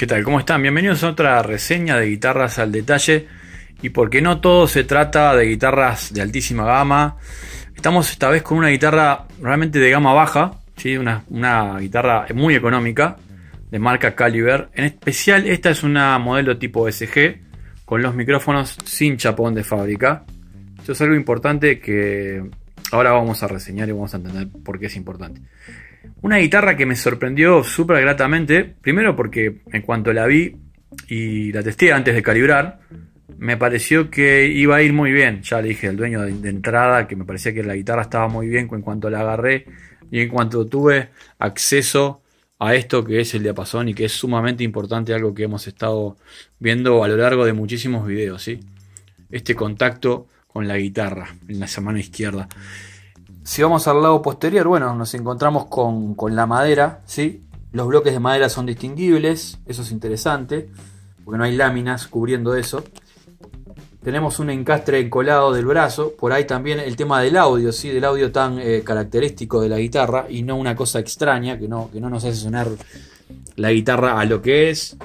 ¿Qué tal? ¿Cómo están? Bienvenidos a otra reseña de guitarras al detalle. Y porque no todo se trata de guitarras de altísima gama. Estamos esta vez con una guitarra realmente de gama baja, ¿sí? una, una guitarra muy económica, de marca Caliber. En especial, esta es una modelo tipo SG, con los micrófonos sin chapón de fábrica. Esto es algo importante que ahora vamos a reseñar y vamos a entender por qué es importante. Una guitarra que me sorprendió súper gratamente, primero porque en cuanto la vi y la testé antes de calibrar, me pareció que iba a ir muy bien. Ya le dije al dueño de, entrada que me parecía que la guitarra estaba muy bien en cuanto la agarré y en cuanto tuve acceso a esto que es el diapasón y que es sumamente importante, algo que hemos estado viendo a lo largo de muchísimos videos, Este contacto con la guitarra en la semana izquierda. Si vamos al lado posterior, bueno, nos encontramos con, la madera, ¿sí? Los bloques de madera son distinguibles, eso es interesante, porque no hay láminas cubriendo eso. Tenemos un encastre encolado del brazo, por ahí también el tema del audio, ¿sí? Del audio tan eh, característico de la guitarra y no una cosa extraña que no, no nos hace sonar la guitarra a lo que es,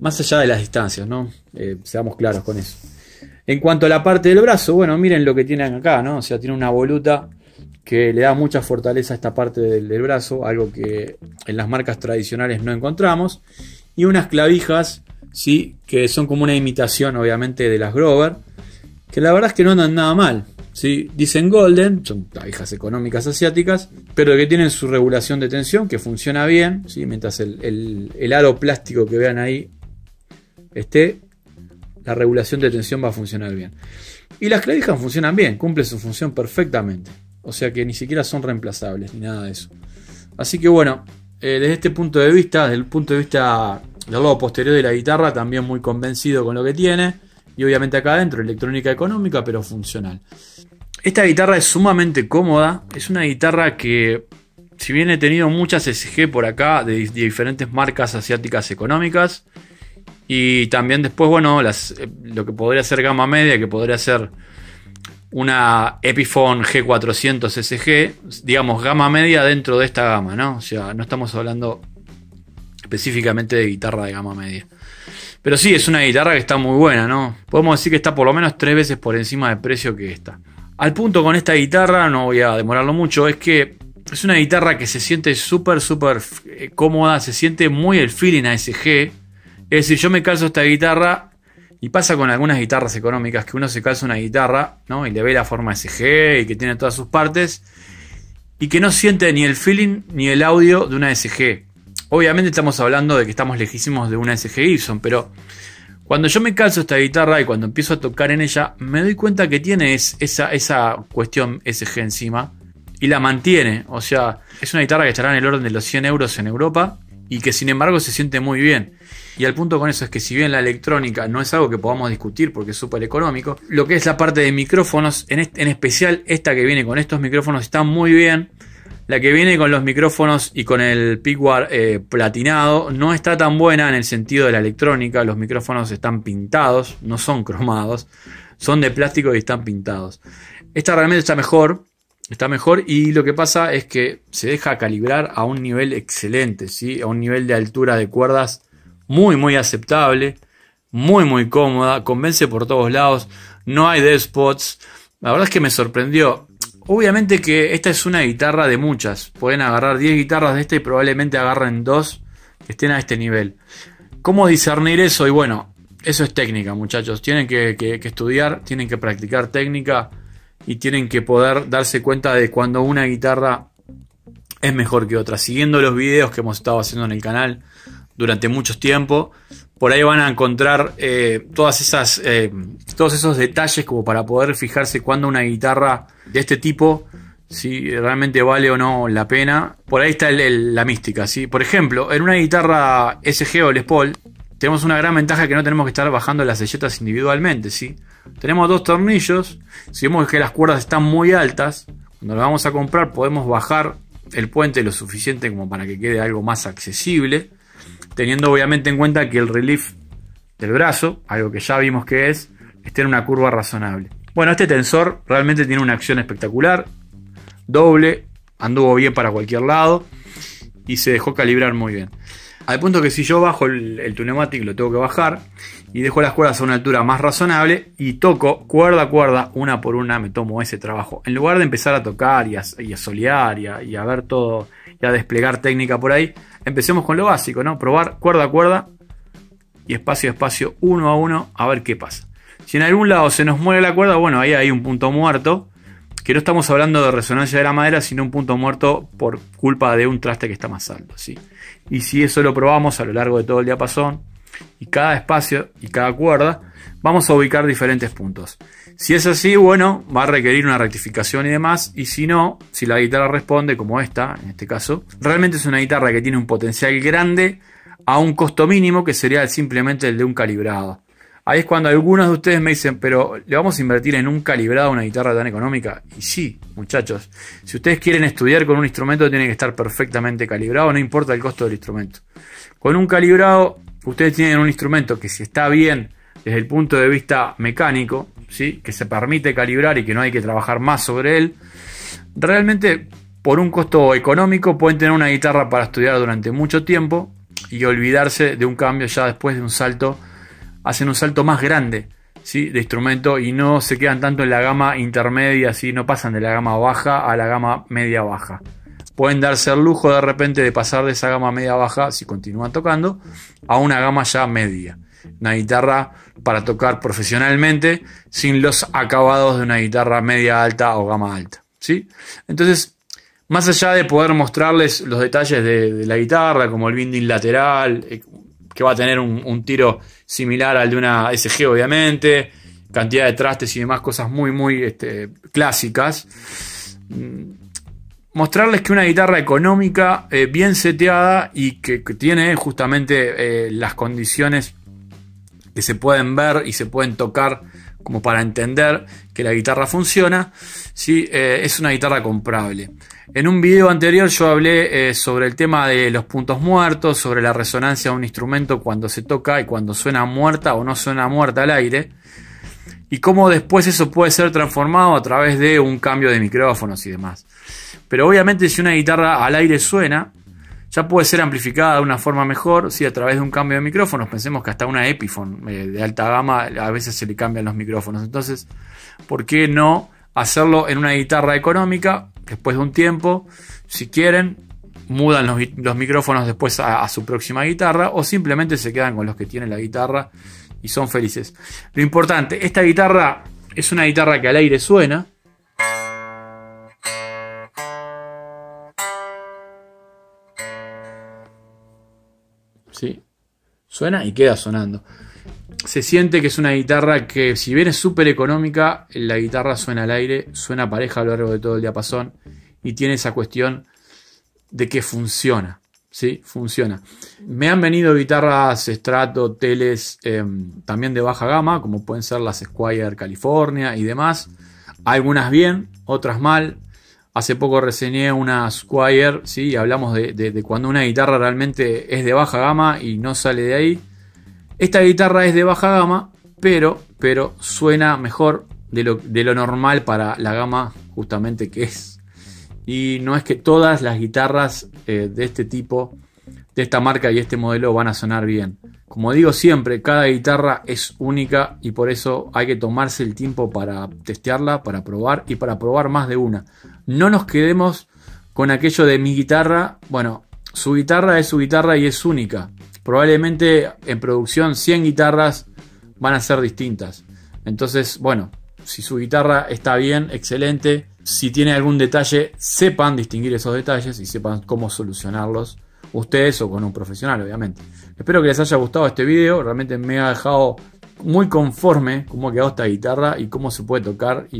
más allá de las distancias, ¿no? Eh, seamos claros con eso. En cuanto a la parte del brazo, bueno, miren lo que tienen acá, ¿no? O sea, tiene una voluta que le da mucha fortaleza a esta parte del, brazo, algo que en las marcas tradicionales no encontramos, y unas clavijas, ¿sí? que son como una imitación obviamente de las Grover, que la verdad es que no andan nada mal. ¿sí? Dicen Golden, son clavijas económicas asiáticas, pero que tienen su regulación de tensión, que funciona bien, ¿sí? mientras el, el aro plástico que vean ahí esté, la regulación de tensión va a funcionar bien. Y las clavijas funcionan bien, cumplen su función perfectamente. O sea que ni siquiera son reemplazables ni nada de eso. Así que bueno, eh, desde este punto de vista, desde el punto de vista del lado posterior de la guitarra, también muy convencido con lo que tiene. Y obviamente acá adentro, electrónica económica, pero funcional. Esta guitarra es sumamente cómoda. Es una guitarra que, si bien he tenido muchas SG por acá, de, diferentes marcas asiáticas económicas, y también después, bueno, las, eh, lo que podría ser gama media, que podría ser una Epiphone G400 SG, digamos, gama media dentro de esta gama, ¿no? O sea, no estamos hablando específicamente de guitarra de gama media. Pero sí, es una guitarra que está muy buena, ¿no? Podemos decir que está por lo menos tres veces por encima del precio que esta. Al punto con esta guitarra, no voy a demorarlo mucho, es que es una guitarra que se siente súper, súper eh, cómoda, se siente muy el feeling ASG. Es decir, yo me calzo esta guitarra y pasa con algunas guitarras económicas que uno se calza una guitarra, ¿no? Y le ve la forma SG y que tiene todas sus partes y que no siente ni el feeling ni el audio de una SG. Obviamente estamos hablando de que estamos lejísimos de una SG Gibson, pero cuando yo me calzo esta guitarra y cuando empiezo a tocar en ella, me doy cuenta que tiene esa, esa cuestión SG encima y la mantiene. O sea, es una guitarra que estará en el orden de los 100 euros en Europa y que sin embargo se siente muy bien. Y al punto con eso es que si bien la electrónica no es algo que podamos discutir porque es súper económico, lo que es la parte de micrófonos, en, especial esta que viene con estos micrófonos está muy bien. La que viene con los micrófonos y con el pickwar eh, platinado no está tan buena en el sentido de la electrónica. Los micrófonos están pintados, no son cromados, son de plástico y están pintados. Esta realmente está mejor, Está mejor y lo que pasa es que se deja calibrar a un nivel excelente, ¿sí? a un nivel de altura de cuerdas muy, muy aceptable, muy, muy cómoda, convence por todos lados, no hay dead spots. La verdad es que me sorprendió. Obviamente que esta es una guitarra de muchas. Pueden agarrar 10 guitarras de esta y probablemente agarren 2 que estén a este nivel. ¿Cómo discernir eso? Y bueno, eso es técnica, muchachos. Tienen que, que estudiar, tienen que practicar técnica y tienen que poder darse cuenta de cuando una guitarra es mejor que otra. Siguiendo los videos que hemos estado haciendo en el canal durante mucho tiempo, por ahí van a encontrar eh, todas esas, eh, todos esos detalles como para poder fijarse cuando una guitarra de este tipo si realmente vale o no la pena. Por ahí está la mística. ¿sí? Por ejemplo, en una guitarra SG o Les Paul tenemos una gran ventaja que no tenemos que estar bajando las selletas individualmente. ¿sí? Tenemos dos tornillos. Si vemos que las cuerdas están muy altas, cuando las vamos a comprar podemos bajar el puente lo suficiente como para que quede algo más accesible. Teniendo obviamente en cuenta que el relief del brazo, algo que ya vimos que es, esté en una curva razonable. Bueno, este tensor realmente tiene una acción espectacular. Doble, anduvo bien para cualquier lado y se dejó calibrar muy bien. Al punto que si yo bajo el, el lo tengo que bajar, y dejo las cuerdas a una altura más razonable y toco cuerda a cuerda, una por una, me tomo ese trabajo. En lugar de empezar a tocar y a, solear y a, ver todo y a desplegar técnica por ahí, empecemos con lo básico, ¿no? Probar cuerda a cuerda y espacio a espacio, uno a uno, a ver qué pasa. Si en algún lado se nos muere la cuerda, bueno, ahí hay un punto muerto, que no estamos hablando de resonancia de la madera, sino un punto muerto por culpa de un traste que está más alto, ¿sí? Y si eso lo probamos a lo largo de todo el diapasón, y cada espacio y cada cuerda, vamos a ubicar diferentes puntos. Si es así, bueno, va a requerir una rectificación y demás, y si no, si la guitarra responde, como esta, en este caso, realmente es una guitarra que tiene un potencial grande a un costo mínimo que sería simplemente el de un calibrado. Ahí es cuando algunos de ustedes me dicen, pero ¿le vamos a invertir en un calibrado a una guitarra tan económica? Y sí, muchachos, si ustedes quieren estudiar con un instrumento tiene que estar perfectamente calibrado, no importa el costo del instrumento. Con un calibrado ustedes tienen un instrumento que si está bien desde el punto de vista mecánico, ¿sí? que se permite calibrar y que no hay que trabajar más sobre él, realmente por un costo económico pueden tener una guitarra para estudiar durante mucho tiempo y olvidarse de un cambio ya después de un salto, hacen un salto más grande ¿sí? de instrumento y no se quedan tanto en la gama intermedia, no pasan de la gama baja a la gama media baja pueden darse el lujo de repente de pasar de esa gama media baja, si continúan tocando, a una gama ya media. Una guitarra para tocar profesionalmente sin los acabados de una guitarra media alta o gama alta. ¿sí? Entonces, más allá de poder mostrarles los detalles de, la guitarra, como el binding lateral, eh, que va a tener un, tiro similar al de una SG obviamente, cantidad de trastes y demás cosas muy, muy este, clásicas mm, mostrarles que una guitarra económica, eh, bien seteada y que, tiene justamente eh, las condiciones que se pueden ver y se pueden tocar como para entender que la guitarra funciona, eh, es una guitarra comprable. En un video anterior yo hablé sobre el tema de los puntos muertos, sobre la resonancia de un instrumento cuando se toca y cuando suena muerta o no suena muerta al aire y cómo después eso puede ser transformado a través de un cambio de micrófonos y demás. Pero obviamente si una guitarra al aire suena, ya puede ser amplificada de una forma mejor, si a través de un cambio de micrófonos. Pensemos que hasta una Epiphone eh, de alta gama a veces se le cambian los micrófonos. Entonces, ¿por qué no hacerlo en una guitarra económica? Después de un tiempo, si quieren, mudan los, micrófonos después a, su próxima guitarra o simplemente se quedan con los que tienen la guitarra y son felices. Lo importante, esta guitarra es una guitarra que al aire suena, Suena y queda sonando. Se siente que es una guitarra que, si bien es súper económica, la guitarra suena al aire, suena pareja a lo largo de todo el diapasón y tiene esa cuestión de que funciona. ¿sí? Funciona. Me han venido guitarras Strato, Teles, em, también de baja gama, como pueden ser las Squire California y demás. Algunas bien, otras mal. Hace poco reseñé una Squire, y hablamos de, cuando una guitarra realmente es de baja gama y no sale de ahí. Esta guitarra es de baja gama, pero, pero suena mejor de lo, de lo normal para la gama justamente que es. Y no es que todas las guitarras eh, de este tipo, de esta marca y este modelo van a sonar bien. Como digo siempre, cada guitarra es única y por eso hay que tomarse el tiempo para testearla, para probar y para probar más de una. No nos quedemos con aquello de mi guitarra. Bueno, su guitarra es su guitarra y es única. Probablemente en producción 100 guitarras van a ser distintas. Entonces, bueno, si su guitarra está bien, excelente. Si tiene algún detalle, sepan distinguir esos detalles y sepan cómo solucionarlos ustedes o con un profesional, obviamente. Espero que les haya gustado este video. Realmente me ha dejado muy conforme cómo ha quedado esta guitarra y cómo se puede tocar y,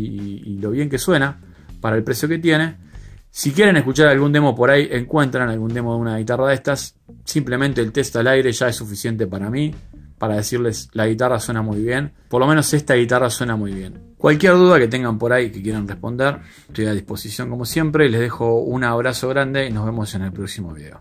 y lo bien que suena para el precio que tiene. Si quieren escuchar algún demo por ahí, encuentran algún demo de una guitarra de estas. Simplemente el test al aire ya es suficiente para mí, para decirles la guitarra suena muy bien. Por lo menos esta guitarra suena muy bien. Cualquier duda que tengan por ahí que quieran responder, estoy a disposición como siempre. Les dejo un abrazo grande y nos vemos en el próximo video.